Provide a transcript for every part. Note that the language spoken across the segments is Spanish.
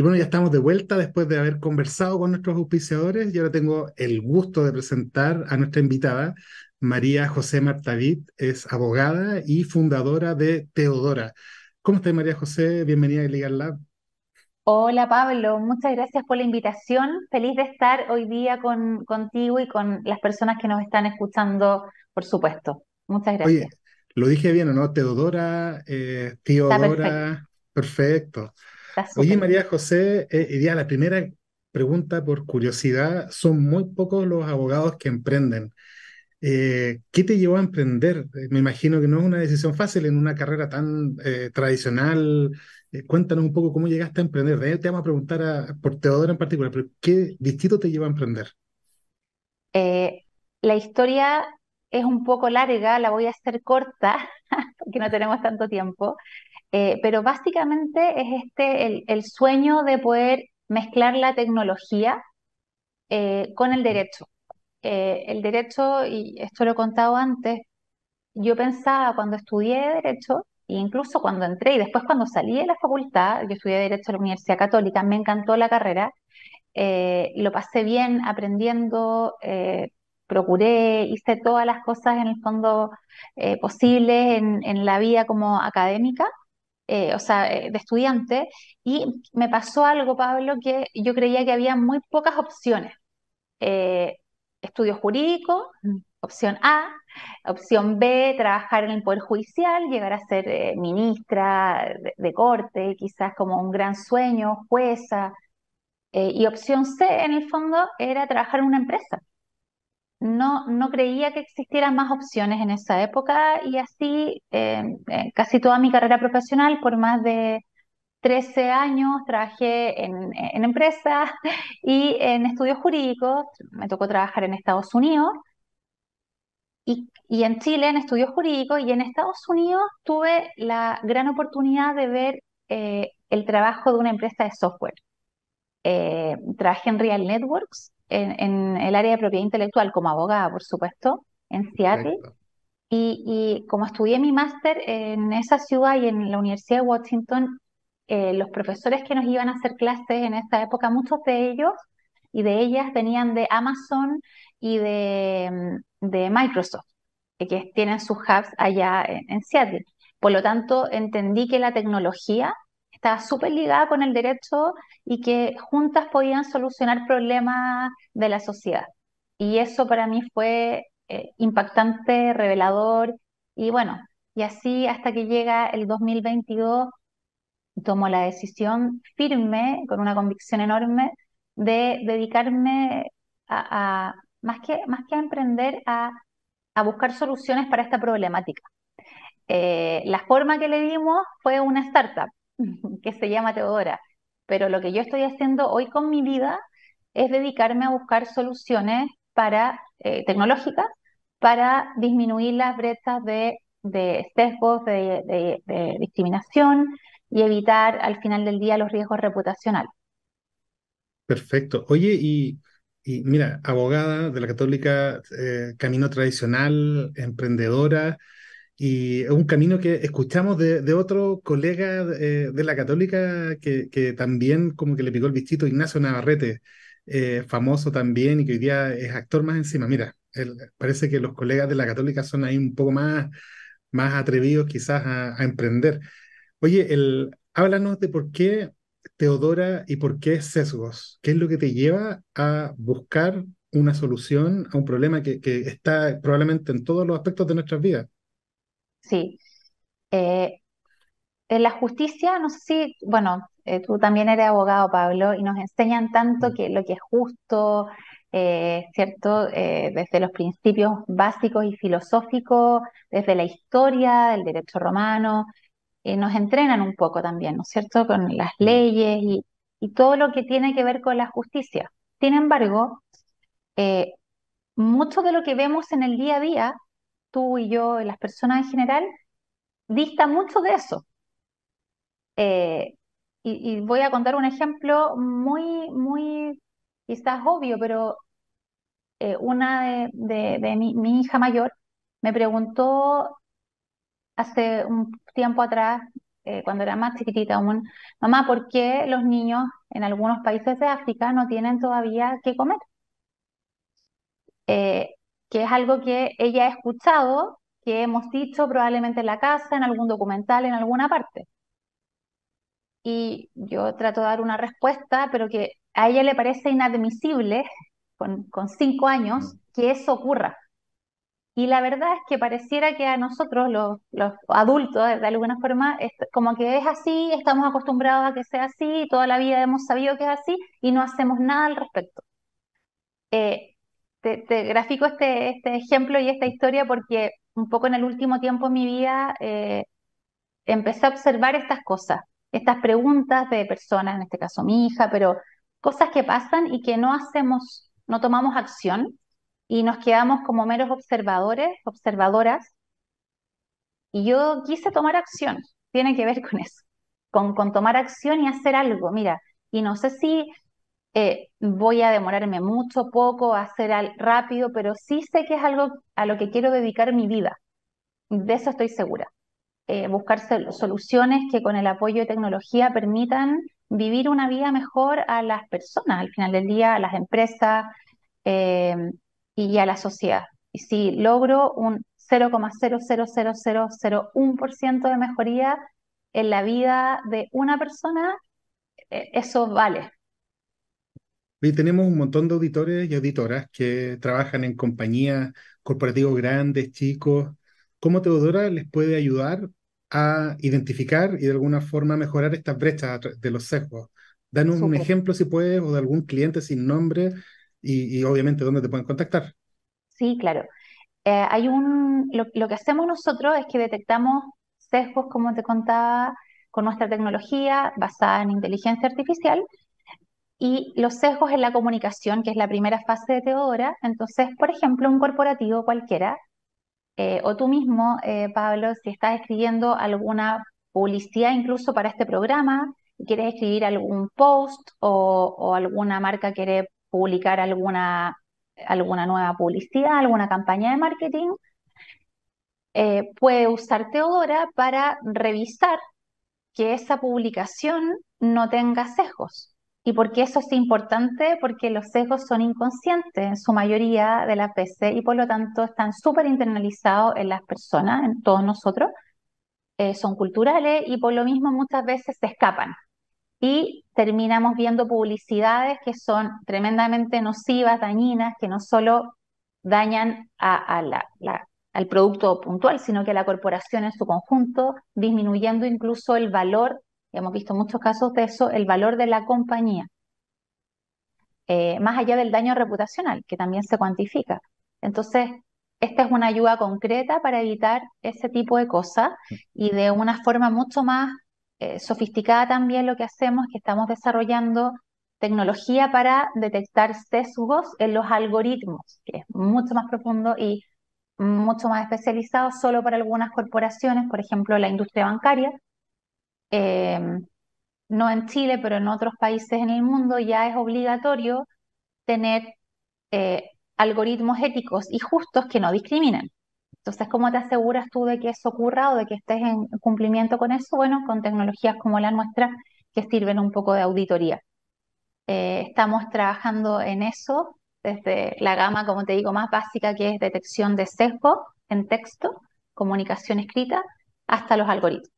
Y bueno, ya estamos de vuelta después de haber conversado con nuestros auspiciadores y ahora tengo el gusto de presentar a nuestra invitada, María José Martavit, es abogada y fundadora de Teodora. ¿Cómo estás, María José? Bienvenida a Legal Lab. Hola Pablo, muchas gracias por la invitación. Feliz de estar hoy día con, contigo y con las personas que nos están escuchando, por supuesto. Muchas gracias. Oye, lo dije bien, ¿o no? Teodora, eh, Teodora, perfecto. Oye, María José, eh, la primera pregunta por curiosidad, son muy pocos los abogados que emprenden. Eh, ¿Qué te llevó a emprender? Eh, me imagino que no es una decisión fácil en una carrera tan eh, tradicional. cuéntanos un poco cómo llegaste a emprender. De te vamos a preguntar a, por Teodora en particular, pero ¿qué distinto te llevó a emprender? la historia es un poco larga, la voy a hacer corta que no tenemos tanto tiempo, eh, pero básicamente es este el, sueño de poder mezclar la tecnología eh, con el derecho. Eh, el derecho, y esto lo he contado antes, yo pensaba cuando estudié derecho, e incluso cuando entré y después cuando salí de la facultad, yo estudié derecho en la Universidad Católica, me encantó la carrera, lo pasé bien aprendiendo procuré, hice todas las cosas en el fondo eh, posibles en, la vida como académica, eh, o sea, eh, de estudiante, y me pasó algo, Pablo, que yo creía que había muy pocas opciones. Estudio jurídico, mm. opción A, opción B, trabajar en el Poder Judicial, llegar a ser ministra de, corte, quizás como un gran sueño, jueza. y opción C, en el fondo, era trabajar en una empresa no, creía que existieran más opciones en esa época y así eh, eh, casi toda mi carrera profesional, por más de 13 años, trabajé en, empresas y en estudios jurídicos, me tocó trabajar en Estados Unidos y, en Chile en estudios jurídicos y en Estados Unidos tuve la gran oportunidad de ver eh, el trabajo de una empresa de software. trabajé en Real Networks en, el área de propiedad intelectual como abogada, por supuesto, en Seattle. Y, como estudié mi máster en esa ciudad y en la Universidad de Washington, eh, los profesores que nos iban a hacer clases en esa época, muchos de ellos y de ellas venían de Amazon y de, de Microsoft, que tienen sus hubs allá en Seattle. Por lo tanto, entendí que la tecnología estaba súper ligada con el derecho y que juntas podían solucionar problemas de la sociedad. Y eso para mí fue eh, impactante, revelador y bueno, y así hasta que llega el 2022, tomo la decisión firme, con una convicción enorme, de dedicarme a, más, que, más que a emprender, a, buscar soluciones para esta problemática. Eh, la forma que le dimos fue una startup, que se llama Teodora. Pero lo que yo estoy haciendo hoy con mi vida es dedicarme a buscar soluciones para, eh, tecnológicas para disminuir las brechas de, sesgos, de, discriminación y evitar al final del día los riesgos reputacionales. Perfecto. Oye, y mira, abogada de la católica, eh, camino tradicional, emprendedora, y es un camino que escuchamos de, otro colega eh, de, la católica que, que, también como que le picó el vistito, Ignacio Navarrete, eh, famoso también y que hoy día es actor más encima. Mira, parece que los colegas de la católica son ahí un poco más, más atrevidos quizás a, emprender. Oye, háblanos de por qué Teodora y por qué sesgos. ¿Qué es lo que te lleva a buscar una solución a un problema que, que está probablemente en todos los aspectos de nuestras vidas? Sí. Eh, en la justicia, no sé si, bueno, eh, tú también eres abogado, Pablo, y nos enseñan tanto que lo que es justo, eh, ¿cierto? desde los principios básicos y filosóficos, desde la historia, del derecho romano, nos entrenan un poco también, ¿no es cierto?, con las mm. leyes y, todo lo que tiene que ver con la justicia. Sin embargo, mucho de lo que vemos en el día a día tú y yo, y las personas en general, dista mucho de eso. Eh, y, voy a contar un ejemplo muy, muy quizás obvio, pero eh, una de, mi, hija mayor me preguntó hace un tiempo atrás, eh, cuando era más chiquitita aún, mamá, ¿por qué los niños en algunos países de África no tienen todavía qué comer? que es algo que ella ha escuchado, que hemos dicho probablemente en la casa, en algún documental, en alguna parte. Y yo trato de dar una respuesta, pero que a ella le parece inadmisible, con, cinco años, que eso ocurra. Y la verdad es que pareciera que a nosotros, los, los adultos, de alguna forma, como que es así, estamos acostumbrados a que sea así, toda la vida hemos sabido que es así y no hacemos nada al respecto. Eh, te, grafico este, este, ejemplo y esta historia porque un poco en el último tiempo de mi vida eh, empecé a observar estas cosas, estas preguntas de personas, en este caso mi hija, pero cosas que pasan y que no hacemos, no tomamos acción y nos quedamos como meros observadores, observadoras. Y yo quise tomar acción, tiene que ver con eso, con, con tomar acción y hacer algo. Mira, y no sé si eh, voy a demorarme mucho, poco, a hacer al, rápido, pero sí sé que es algo a lo que quiero dedicar mi vida. De eso estoy segura. Eh, buscar soluciones que con el apoyo de tecnología permitan vivir una vida mejor a las personas, al final del día, a las empresas eh, y a la sociedad. Y si logro un 0,00001% de mejoría en la vida de una persona, eso vale, y tenemos un montón de auditores y auditoras que trabajan en compañías, corporativos grandes, chicos. ¿Cómo Teodora les puede ayudar a identificar y de alguna forma mejorar estas brechas de los sesgos? Danos un ejemplo, si puedes, o de algún cliente sin nombre y, obviamente dónde te pueden contactar. Sí, claro. Eh, hay un, lo, lo que hacemos nosotros es que detectamos sesgos, como te contaba, con nuestra tecnología basada en inteligencia artificial y los sesgos en la comunicación, que es la primera fase de Teodora. Entonces, por ejemplo, un corporativo cualquiera, eh, o tú mismo, eh, Pablo, si estás escribiendo alguna publicidad incluso para este programa, quieres escribir algún post o, alguna marca quiere publicar alguna, alguna nueva publicidad, alguna campaña de marketing, eh, puede usar Teodora para revisar que esa publicación no tenga sesgos. ¿Y por qué eso es importante? Porque los sesgos son inconscientes en su mayoría de las veces y por lo tanto están súper internalizados en las personas, en todos nosotros. Eh, son culturales y por lo mismo muchas veces se escapan. Y terminamos viendo publicidades que son tremendamente nocivas, dañinas, que no solo dañan al producto puntual, sino que a la corporación en su conjunto, disminuyendo incluso el valor y hemos visto muchos casos de eso, el valor de la compañía, eh, más allá del daño reputacional, que también se cuantifica. Entonces, esta es una ayuda concreta para evitar ese tipo de cosas y de una forma mucho más eh, sofisticada también lo que hacemos que estamos desarrollando tecnología para detectar sesgos en los algoritmos, que es mucho más profundo y mucho más especializado solo para algunas corporaciones, por ejemplo la industria bancaria, Em, no en Chile, pero en otros países en el mundo ya es obligatorio tener eh, algoritmos éticos y justos que no discriminen. Entonces, ¿cómo te aseguras tú de que eso ocurra o de que estés en cumplimiento con eso? Bueno, con tecnologías como la nuestra que sirven un poco de auditoría. Eh, estamos trabajando en eso desde la gama, como te digo, más básica que es detección de sesgo en texto, comunicación escrita, hasta los algoritmos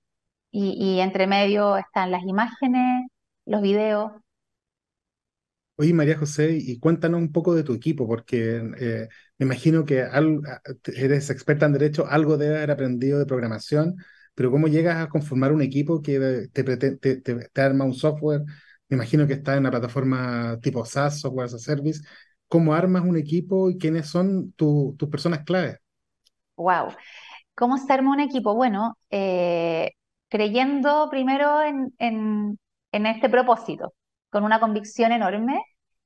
y, entre medio están las imágenes, los videos. Oye, María José, y cuéntanos un poco de tu equipo, porque eh, me imagino que eres experta en derecho, algo debe haber aprendido de programación, pero ¿cómo llegas a conformar un equipo que te, arma un software? Me imagino que está en una plataforma tipo SaaS, Software as a Service. ¿Cómo armas un equipo y quiénes son tus personas clave? Wow. ¿Cómo se arma un equipo? Bueno, eh, creyendo primero en, este propósito, con una convicción enorme.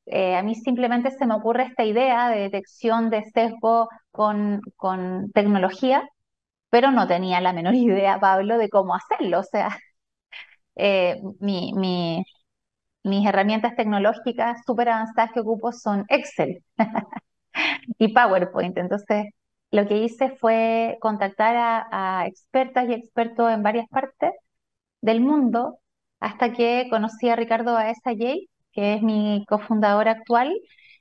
Eh, a mí simplemente se me ocurre esta idea de detección de sesgo con, con tecnología, pero no tenía la menor idea, Pablo, de cómo hacerlo. O sea, eh, mis herramientas tecnológicas súper avanzadas que ocupo son Excel y PowerPoint. Entonces, lo que hice fue contactar a, expertas y expertos en varias partes del mundo hasta que conocí a Ricardo Baeza Jay, que es mi cofundador actual,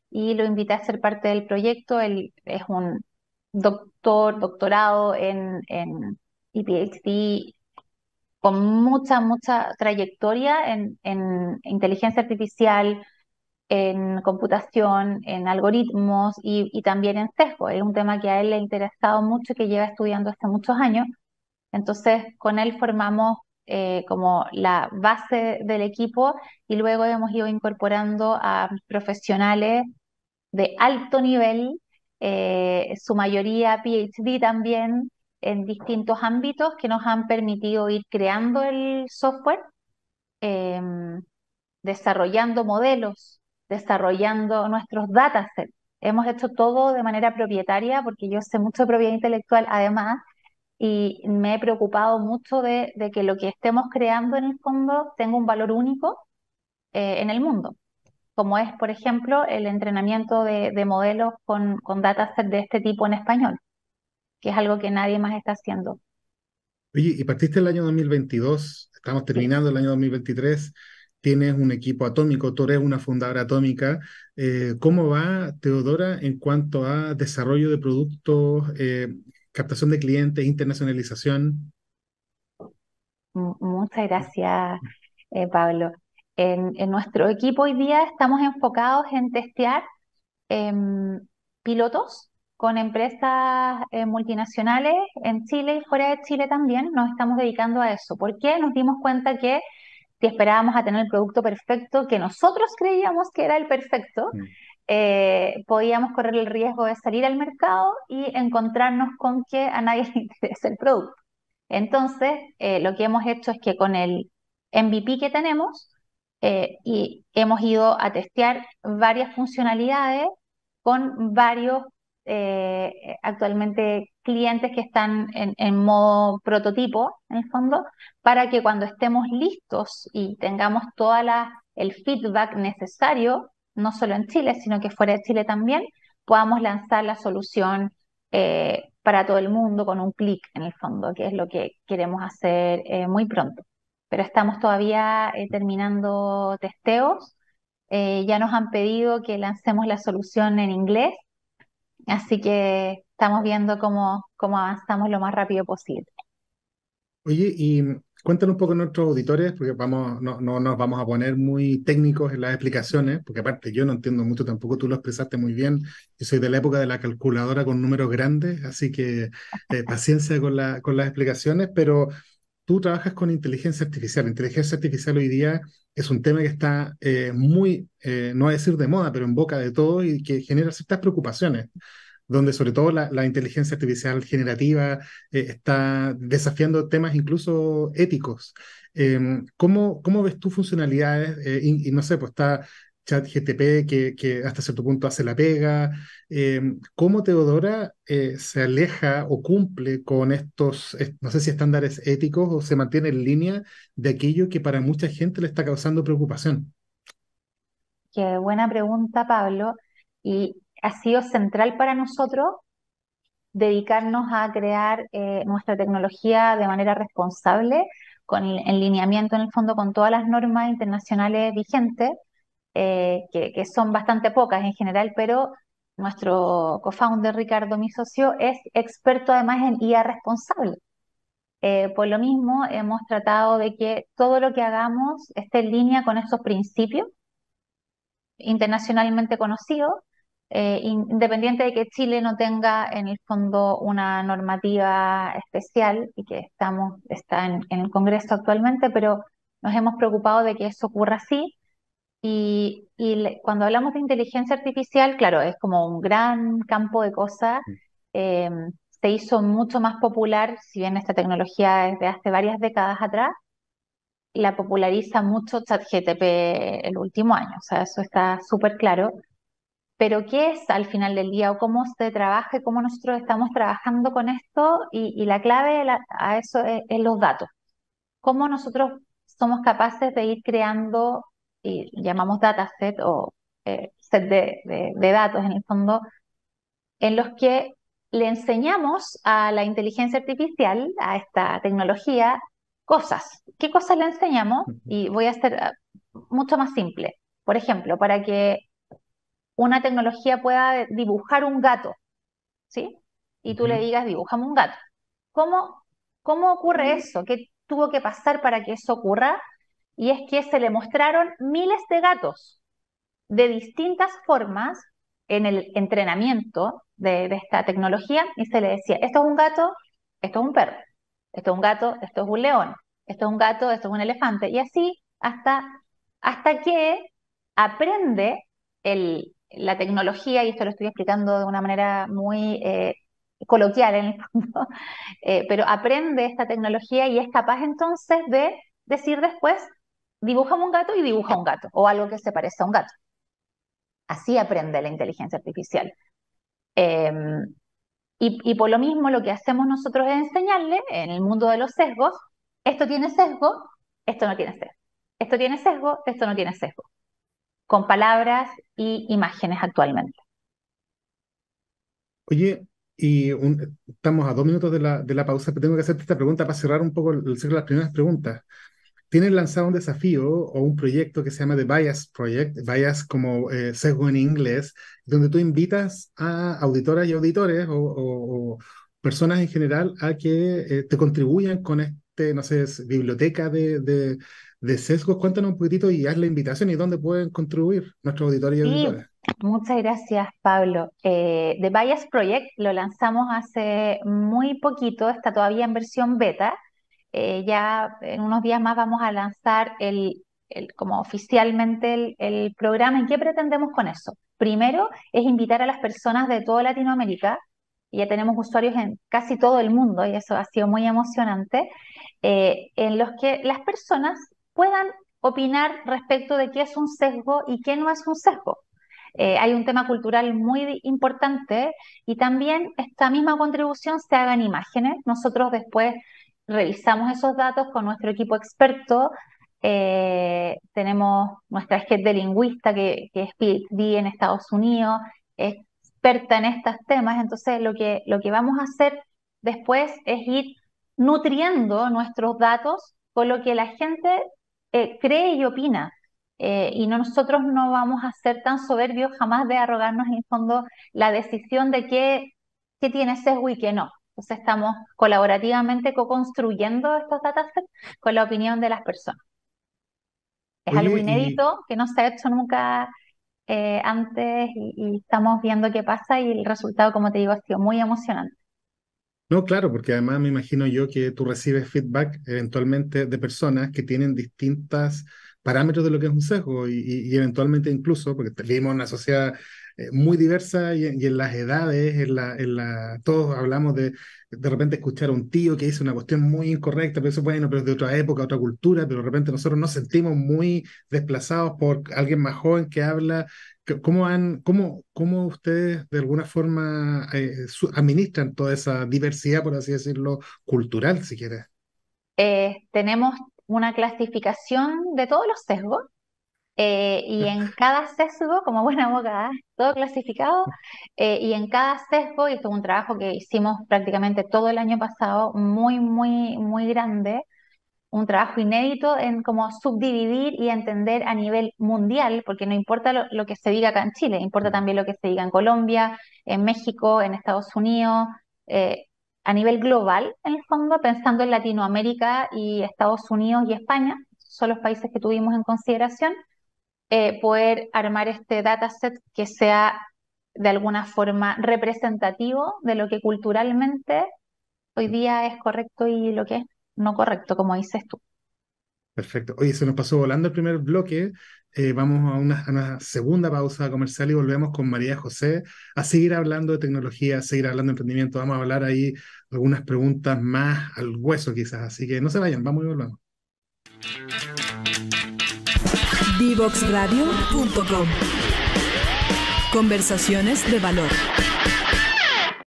y lo invité a ser parte del proyecto. Él es un doctor, doctorado en, en con mucha, mucha trayectoria en inteligencia artificial, en computación, en algoritmos y, también en sesgo. Es un tema que a él le ha interesado mucho y que lleva estudiando hace muchos años. Entonces, con él formamos eh, como la base del equipo y luego hemos ido incorporando a profesionales de alto nivel, eh, su mayoría PhD también en distintos ámbitos que nos han permitido ir creando el software, em, desarrollando modelos desarrollando nuestros datasets. Hemos hecho todo de manera propietaria porque yo sé mucho de propiedad intelectual además y me he preocupado mucho de, que lo que estemos creando en el fondo tenga un valor único eh, en el mundo, como es, por ejemplo, el entrenamiento de, modelos con, con datasets de este tipo en español, que es algo que nadie más está haciendo. Oye, y partiste el año 2022, estamos terminando el año 2023 tienes un equipo atómico, tú eres una fundadora atómica. Eh, ¿Cómo va Teodora en cuanto a desarrollo de productos, eh, captación de clientes, internacionalización? Mm, muchas gracias, eh, Pablo. En, nuestro equipo hoy día estamos enfocados en testear em, pilotos con empresas multinacionales en Chile y fuera de Chile también. Nos estamos dedicando a eso. ¿Por qué? Nos dimos cuenta que si esperábamos a tener el producto perfecto, que nosotros creíamos que era el perfecto, mm. eh, podíamos correr el riesgo de salir al mercado y encontrarnos con que a nadie le interesa el producto. Entonces, eh, lo que hemos hecho es que con el MVP que tenemos, eh, y hemos ido a testear varias funcionalidades con varios actualmente clientes que están en, modo prototipo, en el fondo, para que cuando estemos listos y tengamos todo el feedback necesario, no solo en Chile, sino que fuera de Chile también, podamos lanzar la solución eh, para todo el mundo con un clic, en el fondo, que es lo que queremos hacer eh, muy pronto. Pero estamos todavía eh, terminando testeos. ya nos han pedido que lancemos la solución en inglés, así que estamos viendo cómo, cómo avanzamos lo más rápido posible. Oye, y cuéntanos un poco a nuestros auditores, porque vamos, no, no nos vamos a poner muy técnicos en las explicaciones, porque aparte yo no entiendo mucho, tampoco tú lo expresaste muy bien. Yo soy de la época de la calculadora con números grandes, así que eh, paciencia con, la, con las explicaciones, pero tú trabajas con inteligencia artificial. Inteligencia artificial hoy día es un tema que está eh, muy, eh, no a decir de moda, pero en boca de todo, y que genera ciertas preocupaciones donde sobre todo la, inteligencia artificial generativa eh, está desafiando temas incluso éticos. Em, ¿cómo, ves tus funcionalidades? Eh, y, no sé, pues está ChatGTP que, que hasta cierto punto hace la pega. Em, ¿Cómo Teodora eh, se aleja o cumple con estos, no sé si estándares éticos o se mantiene en línea de aquello que para mucha gente le está causando preocupación? Qué buena pregunta, Pablo. Y ha sido central para nosotros dedicarnos a crear eh, nuestra tecnología de manera responsable, con el lineamiento en el fondo con todas las normas internacionales vigentes, eh, que, son bastante pocas en general, pero nuestro cofounder Ricardo, mi socio, es experto además en IA responsable. Eh, por lo mismo, hemos tratado de que todo lo que hagamos esté en línea con esos principios internacionalmente conocidos eh, independiente de que Chile no tenga en el fondo una normativa especial y que estamos, está en, el Congreso actualmente, pero nos hemos preocupado de que eso ocurra así. Y, cuando hablamos de inteligencia artificial, claro, es como un gran campo de cosas. Mm. Eh, se hizo mucho más popular, si bien esta tecnología es de hace varias décadas atrás, la populariza mucho ChatGTP el último año, o sea, eso está súper claro pero qué es al final del día o cómo se trabaja cómo nosotros estamos trabajando con esto y, la clave a eso es, los datos. Cómo nosotros somos capaces de ir creando, y llamamos dataset o eh, set de, de datos en el fondo, en los que le enseñamos a la inteligencia artificial, a esta tecnología, cosas. ¿Qué cosas le enseñamos? Y voy a ser ah, mucho más simple. Por ejemplo, para que una tecnología pueda dibujar un gato, ¿sí? Y tú le digas, dibujame un gato. ¿Cómo, cómo ocurre eso? ¿Qué tuvo que pasar para que eso ocurra? Y es que se le mostraron miles de gatos de distintas formas en el entrenamiento de, de esta tecnología y se le decía, esto es un gato, esto es un perro, esto es un gato, esto es un león, esto es un gato, esto es un elefante, y así hasta, hasta que aprende el, la tecnología, y esto lo estoy explicando de una manera muy eh, coloquial en el fondo, eh, pero aprende esta tecnología y es capaz entonces de decir después, dibuja un gato y dibuja un gato, o algo que se parezca a un gato. Así aprende la inteligencia artificial. Em, y, y, por lo mismo lo que hacemos nosotros es enseñarle en el mundo de los sesgos, esto tiene sesgo, esto no tiene sesgo, esto tiene sesgo, esto no tiene sesgo con palabras y imágenes actualmente. Oye, y estamos a dos minutos de la, de la, pausa, pero tengo que hacerte esta pregunta para cerrar un poco el, las primeras preguntas. Tienes lanzado un desafío o un proyecto que se llama The Bias Project, Bias como eh, sesgo en inglés, donde tú invitas a auditoras y auditores o, personas en general a que eh, te contribuyan con este, no sé, biblioteca de, de, de sesgos, cuéntanos un poquitito y haz la invitación y dónde pueden contribuir nuestros auditorios y Muchas gracias, Pablo. The eh, Bias Project lo lanzamos hace muy poquito, está todavía en versión beta. Eh, ya en unos días más vamos a lanzar el, como oficialmente el, programa. ¿Y qué pretendemos con eso? Primero es invitar a las personas de toda Latinoamérica ya tenemos usuarios en casi todo el mundo y eso ha sido muy emocionante, eh, en los que las personas puedan opinar respecto de qué es un sesgo y qué no es un sesgo. Eh, hay un tema cultural muy importante y también esta misma contribución se haga en imágenes. Nosotros después revisamos esos datos con nuestro equipo experto. Eh, tenemos nuestra head de lingüista que, es PhD en Estados Unidos, experta en estos temas. Entonces, lo que, lo que vamos a hacer después es ir nutriendo nuestros datos con lo que la gente eh, cree y opina. Eh, y nosotros no vamos a ser tan soberbios jamás de arrogarnos en fondo la decisión de qué, tiene sesgo y qué no. Entonces estamos colaborativamente co-construyendo estos datasets con la opinión de las personas. Es algo inédito que no se ha hecho nunca eh, antes y, estamos viendo qué pasa y el resultado, como te digo, ha sido muy emocionante. No, claro, porque además me imagino yo que tú recibes feedback eventualmente de personas que tienen distintos parámetros de lo que es un sesgo y, eventualmente incluso, porque vivimos en una sociedad eh, muy diversa y, en las edades, en la, en la, todos hablamos de de repente escuchar a un tío que dice una cuestión muy incorrecta, pero eso bueno, pero es de otra época, otra cultura, pero de repente nosotros nos sentimos muy desplazados por alguien más joven que habla ¿Cómo, han, cómo, ustedes de alguna forma eh, administran toda esa diversidad, por así decirlo, cultural, si quieres? Eh, tenemos una clasificación de todos los sesgos eh, y en cada sesgo, como buena boca, todo clasificado, y en cada sesgo, y esto es un trabajo que hicimos prácticamente todo el año pasado, muy, muy, muy grande, un trabajo inédito en cómo subdividir y entender a nivel mundial, porque no importa lo, que se diga acá en Chile, importa también lo que se diga en Colombia, en México, en Estados Unidos, eh, a nivel global, en el fondo, pensando en Latinoamérica y Estados Unidos y España, son los países que tuvimos en consideración, eh, poder armar este dataset que sea de alguna forma representativo de lo que culturalmente hoy día es correcto y lo que es no correcto, como dices tú. Perfecto. Oye, se nos pasó volando el primer bloque. Eh, vamos a una, una, segunda pausa comercial y volvemos con María José a seguir hablando de tecnología, a seguir hablando de emprendimiento. Vamos a hablar ahí algunas preguntas más al hueso quizás. Así que no se vayan, vamos y volvemos. Divoxradio.com Conversaciones de valor.